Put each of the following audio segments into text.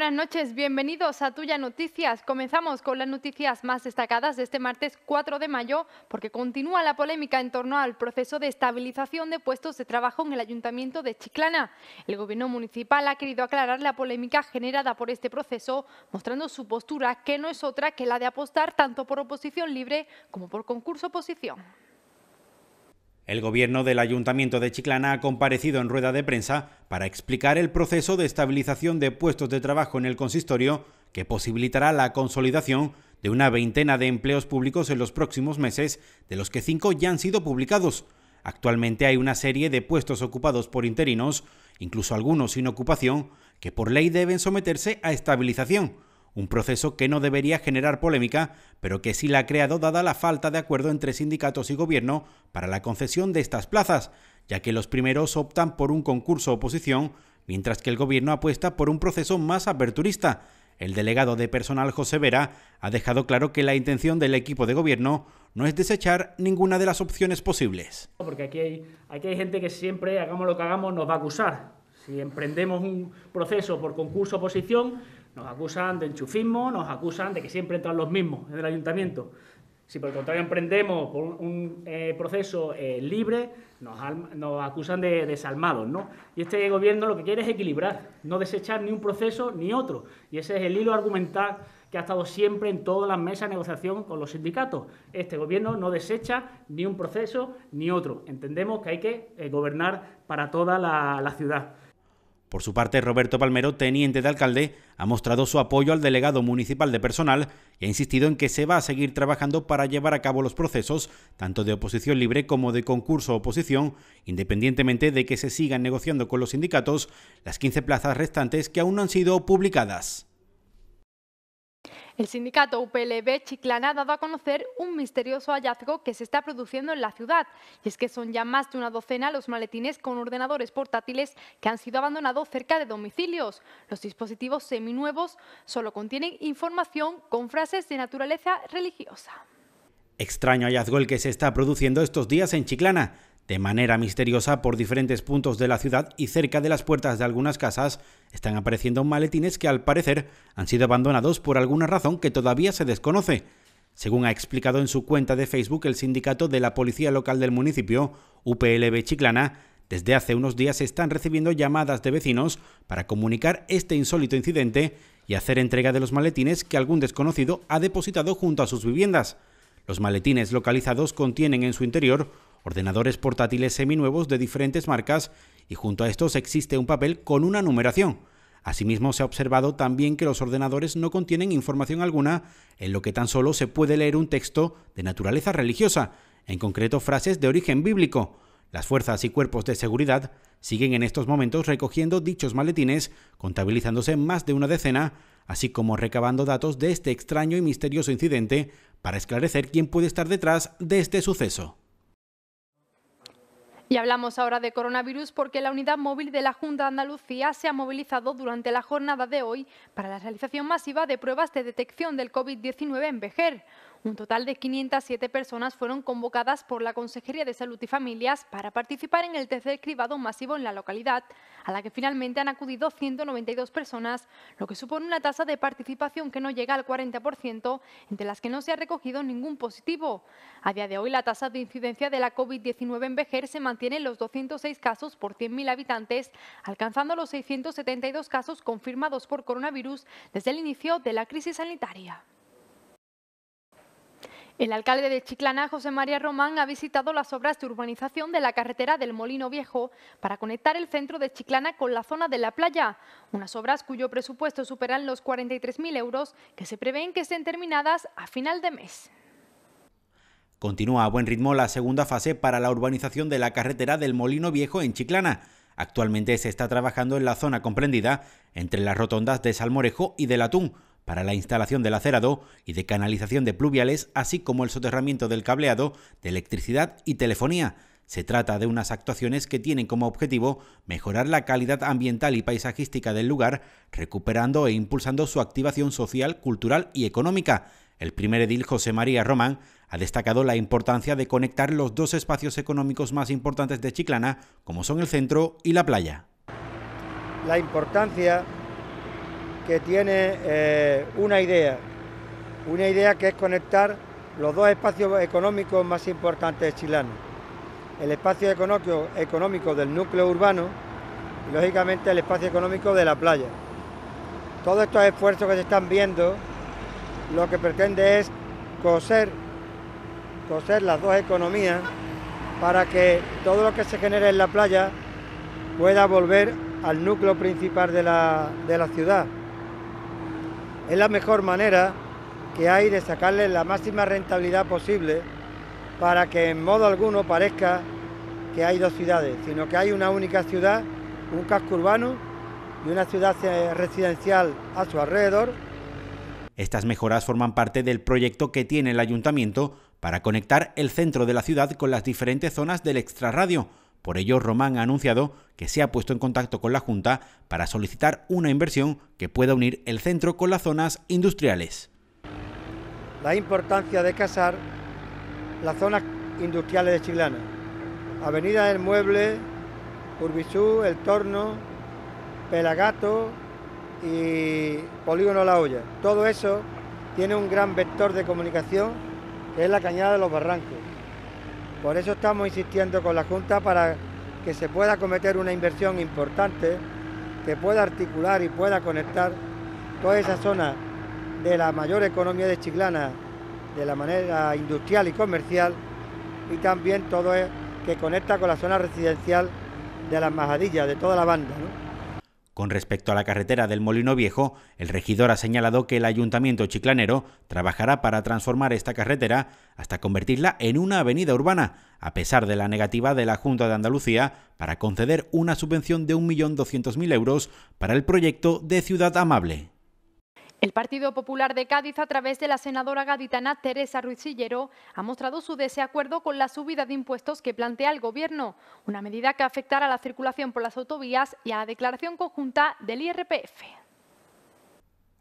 Buenas noches, bienvenidos a Tuya Noticias. Comenzamos con las noticias más destacadas de este martes 4 de mayo, porque continúa la polémica en torno al proceso de estabilización de puestos de trabajo en el Ayuntamiento de Chiclana. El Gobierno municipal ha querido aclarar la polémica generada por este proceso, mostrando su postura, que no es otra que la de apostar tanto por oposición libre como por concurso oposición. El gobierno del Ayuntamiento de Chiclana ha comparecido en rueda de prensa para explicar el proceso de estabilización de puestos de trabajo en el consistorio que posibilitará la consolidación de una veintena de empleos públicos en los próximos meses, de los que cinco ya han sido publicados. Actualmente hay una serie de puestos ocupados por interinos, incluso algunos sin ocupación, que por ley deben someterse a estabilización un proceso que no debería generar polémica, pero que sí la ha creado dada la falta de acuerdo entre sindicatos y gobierno para la concesión de estas plazas, ya que los primeros optan por un concurso oposición, mientras que el gobierno apuesta por un proceso más aperturista. El delegado de personal José Vera ha dejado claro que la intención del equipo de gobierno no es desechar ninguna de las opciones posibles. Porque hay, aquí hay gente que siempre, hagamos lo que hagamos, nos va a acusar si emprendemos un proceso por concurso oposición, nos acusan de enchufismo, nos acusan de que siempre entran los mismos en el ayuntamiento. Si por el contrario emprendemos por un eh, proceso eh, libre, nos, acusan de desalmados, ¿no? Y este gobierno lo que quiere es equilibrar, no desechar ni un proceso ni otro. Y ese es el hilo argumental que ha estado siempre en todas las mesas de negociación con los sindicatos. Este gobierno no desecha ni un proceso ni otro. Entendemos que hay que eh, gobernar para toda la ciudad. Por su parte, Roberto Palmero, teniente de alcalde, ha mostrado su apoyo al delegado municipal de personal y ha insistido en que se va a seguir trabajando para llevar a cabo los procesos, tanto de oposición libre como de concurso oposición, independientemente de que se sigan negociando con los sindicatos las 15 plazas restantes que aún no han sido publicadas. El sindicato UPLB Chiclana ha dado a conocer un misterioso hallazgo que se está produciendo en la ciudad, y es que son ya más de una docena los maletines con ordenadores portátiles que han sido abandonados cerca de domicilios. Los dispositivos seminuevos solo contienen información con frases de naturaleza religiosa. Extraño hallazgo el que se está produciendo estos días en Chiclana. De manera misteriosa, por diferentes puntos de la ciudad y cerca de las puertas de algunas casas, están apareciendo maletines que al parecer han sido abandonados por alguna razón que todavía se desconoce. Según ha explicado en su cuenta de Facebook el sindicato de la policía local del municipio, UPLB Chiclana, desde hace unos días están recibiendo llamadas de vecinos para comunicar este insólito incidente y hacer entrega de los maletines que algún desconocido ha depositado junto a sus viviendas. Los maletines localizados contienen en su interior ordenadores portátiles seminuevos de diferentes marcas y junto a estos existe un papel con una numeración. Asimismo, se ha observado también que los ordenadores no contienen información alguna, en lo que tan solo se puede leer un texto de naturaleza religiosa, en concreto frases de origen bíblico. Las fuerzas y cuerpos de seguridad siguen en estos momentos recogiendo dichos maletines, contabilizándose más de una decena, así como recabando datos de este extraño y misterioso incidente para esclarecer quién puede estar detrás de este suceso. Y hablamos ahora de coronavirus porque la unidad móvil de la Junta de Andalucía se ha movilizado durante la jornada de hoy para la realización masiva de pruebas de detección del COVID-19 en Vejer. Un total de 507 personas fueron convocadas por la Consejería de Salud y Familias para participar en el tercer cribado masivo en la localidad, a la que finalmente han acudido 192 personas, lo que supone una tasa de participación que no llega al 40%, entre las que no se ha recogido ningún positivo. A día de hoy, la tasa de incidencia de la COVID-19 en Vejer se mantiene en los 206 casos por 100.000 habitantes, alcanzando los 672 casos confirmados por coronavirus desde el inicio de la crisis sanitaria. El alcalde de Chiclana, José María Román, ha visitado las obras de urbanización de la carretera del Molino Viejo para conectar el centro de Chiclana con la zona de la playa, unas obras cuyo presupuesto superan los 43.000 euros que se prevén que estén terminadas a final de mes. Continúa a buen ritmo la segunda fase para la urbanización de la carretera del Molino Viejo en Chiclana. Actualmente se está trabajando en la zona comprendida entre las rotondas de Salmorejo y del Atún, para la instalación del acerado y de canalización de pluviales, así como el soterramiento del cableado, de electricidad y telefonía. Se trata de unas actuaciones que tienen como objetivo mejorar la calidad ambiental y paisajística del lugar, recuperando e impulsando su activación social, cultural y económica. El primer edil José María Román ha destacado la importancia de conectar los dos espacios económicos más importantes de Chiclana, como son el centro y la playa. La importancia que tiene eh, una idea, una idea que es conectar los dos espacios económicos más importantes de chilanos. El espacio económico, económico del núcleo urbano y lógicamente el espacio económico de la playa. Todos estos esfuerzos que se están viendo lo que pretende es coser, coser las dos economías para que todo lo que se genere en la playa pueda volver al núcleo principal de la ciudad. Es la mejor manera que hay de sacarle la máxima rentabilidad posible para que en modo alguno parezca que hay dos ciudades, sino que hay una única ciudad, un casco urbano y una ciudad residencial a su alrededor. Estas mejoras forman parte del proyecto que tiene el ayuntamiento para conectar el centro de la ciudad con las diferentes zonas del extrarradio, por ello, Román ha anunciado que se ha puesto en contacto con la Junta para solicitar una inversión que pueda unir el centro con las zonas industriales. La importancia de casar las zonas industriales de Chilana, Avenida del Mueble, Urbisú, El Torno, Pelagato y Polígono La Hoya. Todo eso tiene un gran vector de comunicación que es la Cañada de los Barrancos. Por eso estamos insistiendo con la Junta para que se pueda cometer una inversión importante que pueda articular y pueda conectar toda esa zona de la mayor economía de Chiclana de la manera industrial y comercial y también todo que conecta con la zona residencial de las majadillas, de toda la banda. Con respecto a la carretera del Molino Viejo, el regidor ha señalado que el ayuntamiento chiclanero trabajará para transformar esta carretera hasta convertirla en una avenida urbana, a pesar de la negativa de la Junta de Andalucía para conceder una subvención de 1.200.000 euros para el proyecto de Ciudad Amable. El Partido Popular de Cádiz, a través de la senadora gaditana Teresa Ruiz Sillero, ha mostrado su desacuerdo con la subida de impuestos que plantea el Gobierno, una medida que afectará a la circulación por las autovías y a la declaración conjunta del IRPF.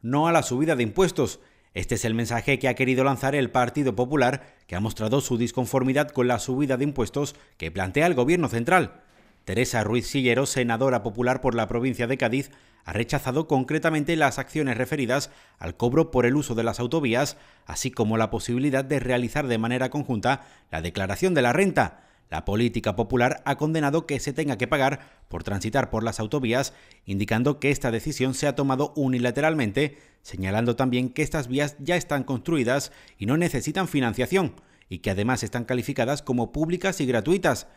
No a la subida de impuestos. Este es el mensaje que ha querido lanzar el Partido Popular, que ha mostrado su disconformidad con la subida de impuestos que plantea el Gobierno central. Teresa Ruiz Sillero, senadora popular por la provincia de Cádiz, ha rechazado concretamente las acciones referidas al cobro por el uso de las autovías, así como la posibilidad de realizar de manera conjunta la declaración de la renta. La política popular ha condenado que se tenga que pagar por transitar por las autovías, indicando que esta decisión se ha tomado unilateralmente, señalando también que estas vías ya están construidas y no necesitan financiación, y que además están calificadas como públicas y gratuitas.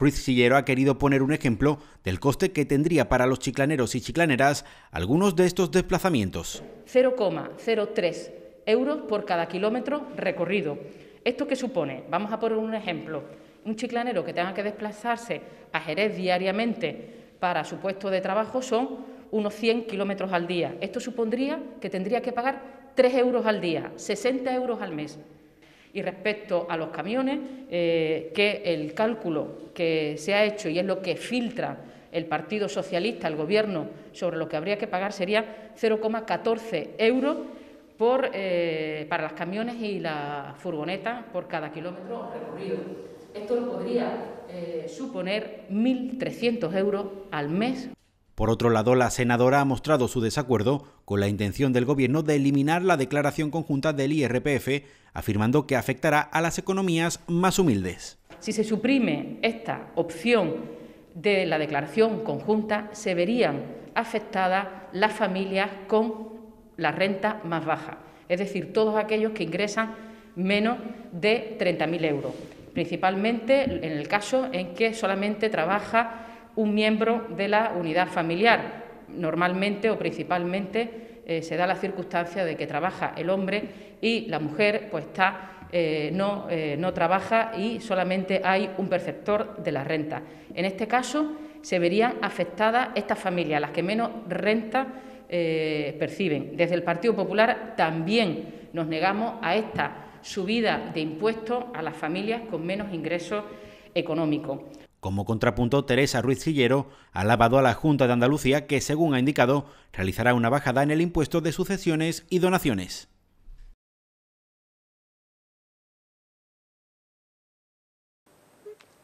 Ruiz Sillero ha querido poner un ejemplo del coste que tendría para los chiclaneros y chiclaneras algunos de estos desplazamientos. 0,03 euros por cada kilómetro recorrido. ¿Esto qué supone? Vamos a poner un ejemplo. Un chiclanero que tenga que desplazarse a Jerez diariamente para su puesto de trabajo son unos 100 kilómetros al día. Esto supondría que tendría que pagar 3 euros al día, 60 euros al mes. Y respecto a los camiones, eh, que el cálculo que se ha hecho y es lo que filtra el Partido Socialista, el Gobierno, sobre lo que habría que pagar sería 0,14 euros por, eh, para los camiones y las furgonetas por cada kilómetro recorrido. Esto lo podría eh, suponer 1.300 euros al mes por otro lado, la senadora ha mostrado su desacuerdo con la intención del gobierno de eliminar la declaración conjunta del IRPF, afirmando que afectará a las economías más humildes. Si se suprime esta opción de la declaración conjunta, se verían afectadas las familias con la renta más baja, es decir, todos aquellos que ingresan menos de 30.000 euros, principalmente en el caso en que solamente trabaja un miembro de la unidad familiar. Normalmente o principalmente eh, se da la circunstancia de que trabaja el hombre y la mujer pues está eh, eh, no, trabaja y solamente hay un perceptor de la renta. En este caso se verían afectadas estas familias, las que menos renta perciben. Desde el Partido Popular también nos negamos a esta subida de impuestos a las familias con menos ingresos económicos. Como contrapunto, Teresa Ruiz Sillero ha alabado a la Junta de Andalucía que, según ha indicado, realizará una bajada en el impuesto de sucesiones y donaciones.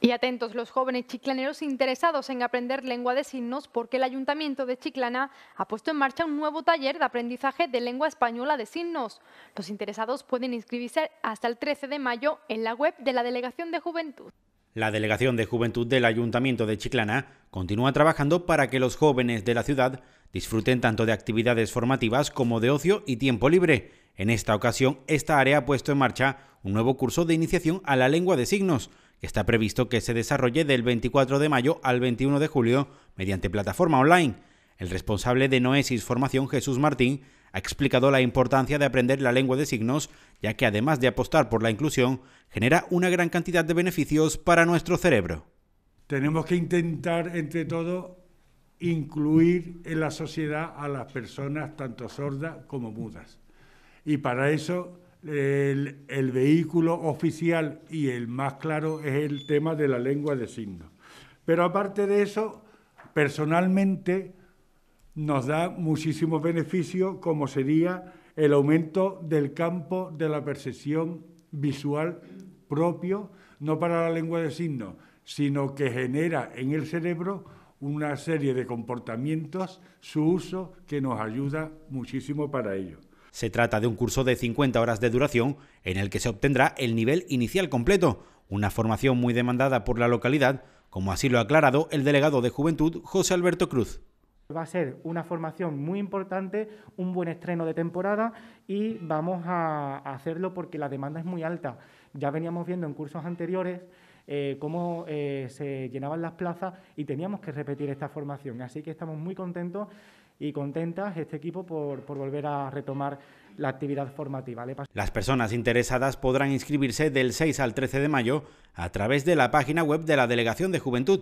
Y atentos los jóvenes chiclaneros interesados en aprender lengua de signos porque el Ayuntamiento de Chiclana ha puesto en marcha un nuevo taller de aprendizaje de lengua española de signos. Los interesados pueden inscribirse hasta el 13 de mayo en la web de la Delegación de Juventud. La Delegación de Juventud del Ayuntamiento de Chiclana continúa trabajando para que los jóvenes de la ciudad disfruten tanto de actividades formativas como de ocio y tiempo libre. En esta ocasión, esta área ha puesto en marcha un nuevo curso de iniciación a la lengua de signos, que está previsto que se desarrolle del 24 de mayo al 21 de julio mediante plataforma online. El responsable de Noesis Formación, Jesús Martín, ha explicado la importancia de aprender la lengua de signos, ya que además de apostar por la inclusión, genera una gran cantidad de beneficios para nuestro cerebro. Tenemos que intentar entre todo... incluir en la sociedad a las personas tanto sordas como mudas. Y para eso el, el, vehículo oficial y el más claro es el tema de la lengua de signos. Pero aparte de eso, personalmente nos da muchísimo beneficio, como sería el aumento del campo de la percepción visual propio, no para la lengua de signos, sino que genera en el cerebro una serie de comportamientos, su uso, que nos ayuda muchísimo para ello. Se trata de un curso de 50 horas de duración en el que se obtendrá el nivel inicial completo, una formación muy demandada por la localidad, como así lo ha aclarado el delegado de Juventud José Alberto Cruz va a ser una formación muy importante, un buen estreno de temporada y vamos a hacerlo porque la demanda es muy alta. Ya veníamos viendo en cursos anteriores eh, cómo eh, se llenaban las plazas y teníamos que repetir esta formación. Así que estamos muy contentos y contentas este equipo por volver a retomar la actividad formativa. Las personas interesadas podrán inscribirse del 6 al 13 de mayo a través de la página web de la Delegación de Juventud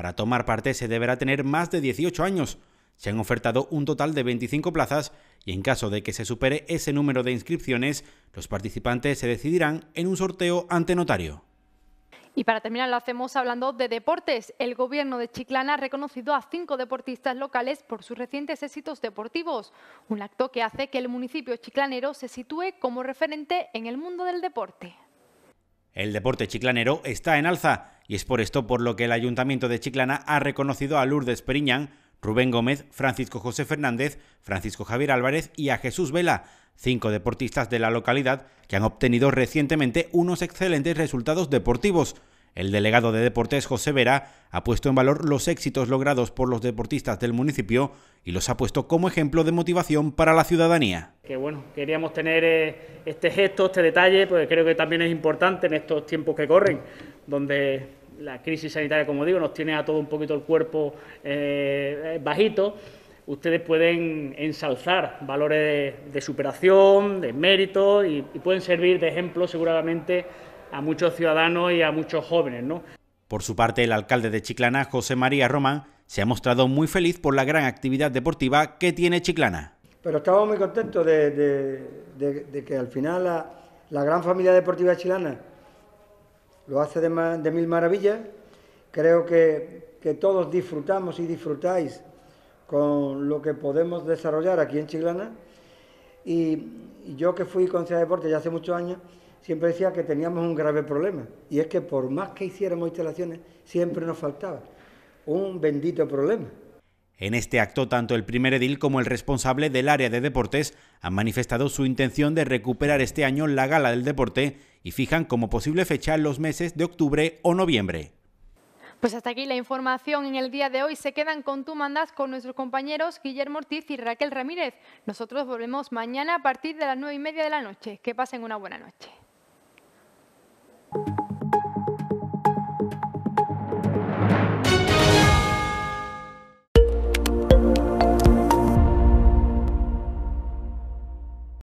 para tomar parte se deberá tener más de 18 años. Se han ofertado un total de 25 plazas y en caso de que se supere ese número de inscripciones, los participantes se decidirán en un sorteo ante notario. Y para terminar lo hacemos hablando de deportes. El gobierno de Chiclana ha reconocido a cinco deportistas locales por sus recientes éxitos deportivos, un acto que hace que el municipio chiclanero se sitúe como referente en el mundo del deporte. El deporte chiclanero está en alza y es por esto por lo que el Ayuntamiento de Chiclana ha reconocido a Lourdes Periñán, Rubén Gómez, Francisco José Fernández, Francisco Javier Álvarez y a Jesús Vela, cinco deportistas de la localidad que han obtenido recientemente unos excelentes resultados deportivos, el delegado de Deportes, José Vera, ha puesto en valor los éxitos logrados por los deportistas del municipio y los ha puesto como ejemplo de motivación para la ciudadanía. Que bueno, queríamos tener eh, este gesto, este detalle, porque creo que también es importante en estos tiempos que corren, donde la crisis sanitaria, como digo, nos tiene a todo un poquito el cuerpo eh, bajito. Ustedes pueden ensalzar valores de, superación, de mérito y pueden servir de ejemplo seguramente a muchos ciudadanos y a muchos jóvenes. ¿no? Por su parte, el alcalde de Chiclana, José María Román, se ha mostrado muy feliz por la gran actividad deportiva que tiene Chiclana. Pero estamos muy contentos de, que al final la, gran familia deportiva chilana lo hace de, mil maravillas. Creo que, todos disfrutamos y disfrutáis con lo que podemos desarrollar aquí en Chiclana. Y, yo que fui concejal de deporte ya hace muchos años, siempre decía que teníamos un grave problema, y es que por más que hiciéramos instalaciones, siempre nos faltaba un bendito problema. En este acto, tanto el primer edil como el responsable del área de deportes han manifestado su intención de recuperar este año la gala del deporte y fijan como posible fecha los meses de octubre o noviembre. Pues hasta aquí la información en el día de hoy. Se quedan con tu mandas con nuestros compañeros Guillermo Ortiz y Raquel Ramírez. Nosotros volvemos mañana a partir de las nueve y media de la noche. Que pasen una buena noche. you